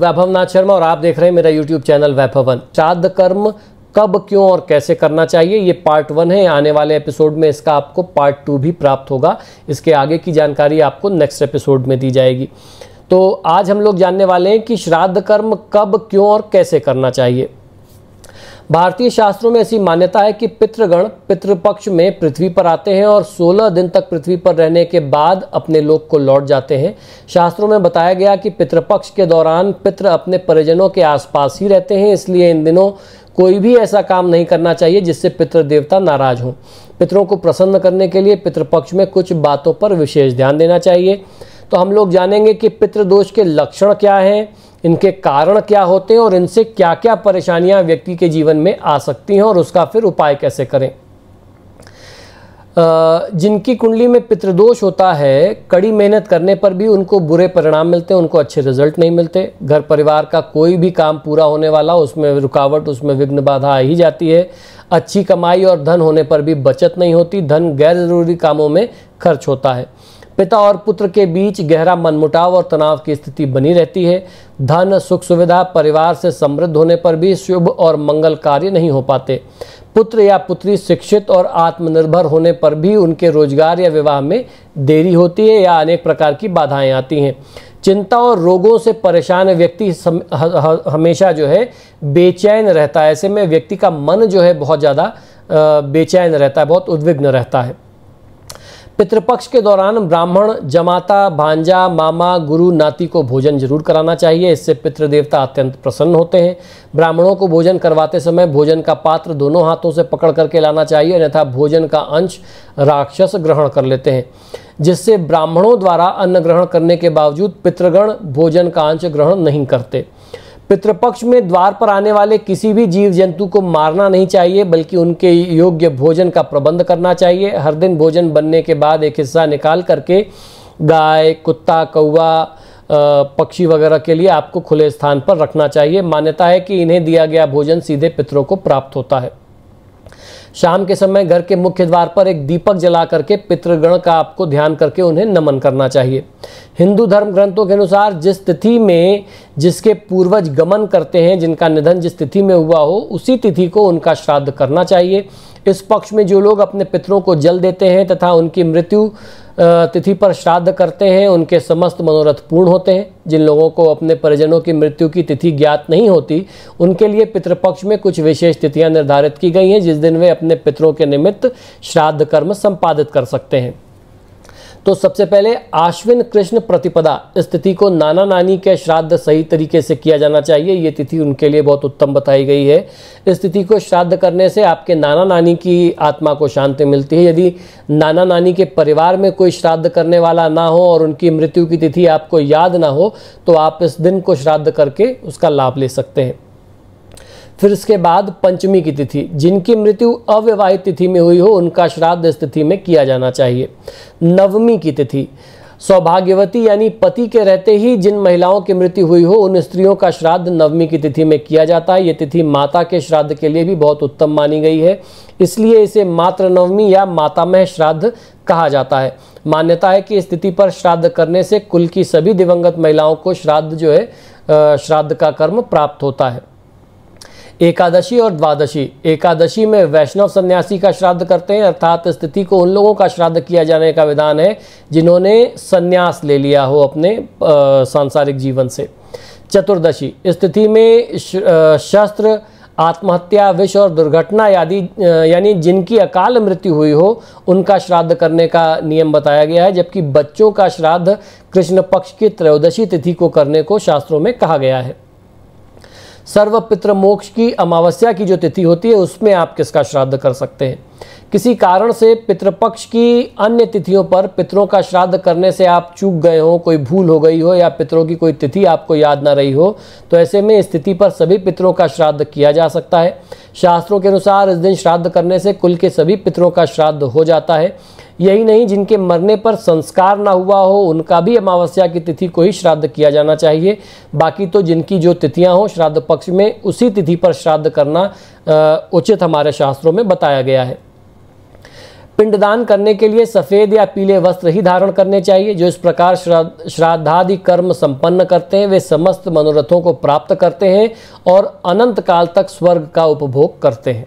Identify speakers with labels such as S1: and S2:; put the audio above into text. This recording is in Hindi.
S1: वैभव शर्मा और आप देख रहे हैं मेरा यूट्यूब चैनल वैभव वन श्राद्ध कर्म कब क्यों और कैसे करना चाहिए ये पार्ट वन है आने वाले एपिसोड में इसका आपको पार्ट टू भी प्राप्त होगा इसके आगे की जानकारी आपको नेक्स्ट एपिसोड में दी जाएगी तो आज हम लोग जानने वाले हैं कि श्राद्ध कर्म कब क्यों और कैसे करना चाहिए भारतीय शास्त्रों में ऐसी मान्यता है कि पितृगण पितृपक्ष में पृथ्वी पर आते हैं और 16 दिन तक पृथ्वी पर रहने के बाद अपने लोक को लौट जाते हैं शास्त्रों में बताया गया कि पितृपक्ष के दौरान पितृ अपने परिजनों के आसपास ही रहते हैं इसलिए इन दिनों कोई भी ऐसा काम नहीं करना चाहिए जिससे पितृदेवता नाराज हों पितरों को प्रसन्न करने के लिए पितृपक्ष में कुछ बातों पर विशेष ध्यान देना चाहिए तो हम लोग जानेंगे कि पितृदोष के लक्षण क्या हैं इनके कारण क्या होते हैं और इनसे क्या क्या परेशानियां व्यक्ति के जीवन में आ सकती हैं और उसका फिर उपाय कैसे करें जिनकी कुंडली में पितृदोष होता है कड़ी मेहनत करने पर भी उनको बुरे परिणाम मिलते हैं उनको अच्छे रिजल्ट नहीं मिलते घर परिवार का कोई भी काम पूरा होने वाला उसमें रुकावट उसमें विघ्न बाधा आ ही जाती है अच्छी कमाई और धन होने पर भी बचत नहीं होती धन गैर ज़रूरी कामों में खर्च होता है पिता और पुत्र के बीच गहरा मनमुटाव और तनाव की स्थिति बनी रहती है धन सुख सुविधा परिवार से समृद्ध होने पर भी शुभ और मंगल कार्य नहीं हो पाते पुत्र या पुत्री शिक्षित और आत्मनिर्भर होने पर भी उनके रोजगार या विवाह में देरी होती है या अनेक प्रकार की बाधाएं आती हैं चिंता और रोगों से परेशान व्यक्ति हमेशा जो है बेचैन रहता है ऐसे में व्यक्ति का मन जो है बहुत ज़्यादा बेचैन रहता है बहुत उद्विग्न रहता है पितृपक्ष के दौरान ब्राह्मण जमाता भांजा मामा गुरु नाती को भोजन जरूर कराना चाहिए इससे पितृदेवता अत्यंत प्रसन्न होते हैं ब्राह्मणों को भोजन करवाते समय भोजन का पात्र दोनों हाथों से पकड़ करके लाना चाहिए अन्यथा भोजन का अंश राक्षस ग्रहण कर लेते हैं जिससे ब्राह्मणों द्वारा अन्न ग्रहण करने के बावजूद पितृगण भोजन का अंश ग्रहण नहीं करते पितृपक्ष में द्वार पर आने वाले किसी भी जीव जंतु को मारना नहीं चाहिए बल्कि उनके योग्य भोजन का प्रबंध करना चाहिए हर दिन भोजन बनने के बाद एक हिस्सा निकाल करके गाय कुत्ता कौवा पक्षी वगैरह के लिए आपको खुले स्थान पर रखना चाहिए मान्यता है कि इन्हें दिया गया भोजन सीधे पितरों को प्राप्त होता है शाम के समय घर के मुख्य द्वार पर एक दीपक जला करके पितृगण का आपको ध्यान करके उन्हें नमन करना चाहिए हिंदू धर्म ग्रंथों के अनुसार जिस तिथि में जिसके पूर्वज गमन करते हैं जिनका निधन जिस तिथि में हुआ हो उसी तिथि को उनका श्राद्ध करना चाहिए इस पक्ष में जो लोग अपने पितरों को जल देते हैं तथा उनकी मृत्यु तिथि पर श्राद्ध करते हैं उनके समस्त मनोरथ पूर्ण होते हैं जिन लोगों को अपने परिजनों की मृत्यु की तिथि ज्ञात नहीं होती उनके लिए पितृपक्ष में कुछ विशेष तिथियां निर्धारित की गई हैं जिस दिन वे अपने पितरों के निमित्त श्राद्ध कर्म संपादित कर सकते हैं तो सबसे पहले आश्विन कृष्ण प्रतिपदा इस तिथि को नाना नानी के श्राद्ध सही तरीके से किया जाना चाहिए ये तिथि उनके लिए बहुत उत्तम बताई गई है इस तिथि को श्राद्ध करने से आपके नाना नानी की आत्मा को शांति मिलती है यदि नाना नानी के परिवार में कोई श्राद्ध करने वाला ना हो और उनकी मृत्यु की तिथि आपको याद ना हो तो आप इस दिन को श्राद्ध करके उसका लाभ ले सकते हैं फिर इसके बाद पंचमी की तिथि जिनकी मृत्यु अव्यवाहित तिथि में हुई हो उनका श्राद्ध इस तिथि में किया जाना चाहिए नवमी की तिथि सौभाग्यवती यानी पति के रहते ही जिन महिलाओं की मृत्यु हुई हो उन स्त्रियों का श्राद्ध नवमी की तिथि में किया जाता है ये तिथि माता के श्राद्ध के लिए भी बहुत उत्तम मानी गई है इसलिए इसे मात्र नवमी या मातामह श्राद्ध कहा जाता है मान्यता है कि इस तिथि पर श्राद्ध करने से कुल की सभी दिवंगत महिलाओं को श्राद्ध जो है श्राद्ध का कर्म प्राप्त होता है एकादशी और द्वादशी एकादशी में वैष्णव सन्यासी का श्राद्ध करते हैं अर्थात स्थिति को उन लोगों का श्राद्ध किया जाने का विधान है जिन्होंने संन्यास ले लिया हो अपने सांसारिक जीवन से चतुर्दशी स्थिति में शस्त्र आत्महत्या विष और दुर्घटना आदि यानी जिनकी अकाल मृत्यु हुई हो उनका श्राद्ध करने का नियम बताया गया है जबकि बच्चों का श्राद्ध कृष्ण पक्ष की त्रयोदशी तिथि को करने को शास्त्रों में कहा गया है सर्व पितृ मोक्ष की अमावस्या की जो तिथि होती है उसमें आप किसका श्राद्ध कर सकते हैं किसी कारण से पितृपक्ष की अन्य तिथियों पर पितरों का श्राद्ध करने से आप चूक गए हो कोई भूल हो गई हो या पितरों की कोई तिथि आपको याद ना रही हो तो ऐसे में स्थिति पर सभी पितरों का श्राद्ध किया जा सकता है शास्त्रों के अनुसार इस दिन श्राद्ध करने से कुल के सभी पितरों का श्राद्ध हो जाता है यही नहीं जिनके मरने पर संस्कार ना हुआ हो उनका भी अमावस्या की तिथि को ही श्राद्ध किया जाना चाहिए बाकी तो जिनकी जो तिथियां हो श्राद्ध पक्ष में उसी तिथि पर श्राद्ध करना उचित हमारे शास्त्रों में बताया गया है पिंडदान करने के लिए सफ़ेद या पीले वस्त्र ही धारण करने चाहिए जो इस प्रकार श्राद्ध श्राद्धादि कर्म संपन्न करते हैं वे समस्त मनोरथों को प्राप्त करते हैं और अनंत काल तक स्वर्ग का उपभोग करते हैं